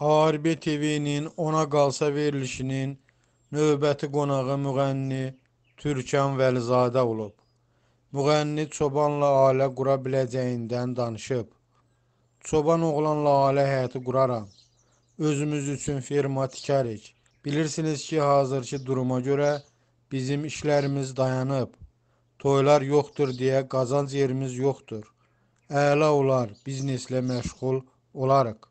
Harbə TV-nin ona qalsa verilişinin növbəti qonağı müğənni Türkan Vəlizadə olub. Müğənni çobanla ailə qura biləcəyindən danışıb. Çoban oğlanla ailə həyəti quraram. Özümüz üçün firma tikərik. Bilirsiniz ki, hazırki duruma görə bizim işlərimiz dayanıb. Toylar yoxdur deyə qazanc yerimiz yoxdur. Əla olar, bizneslə məşğul olarıq.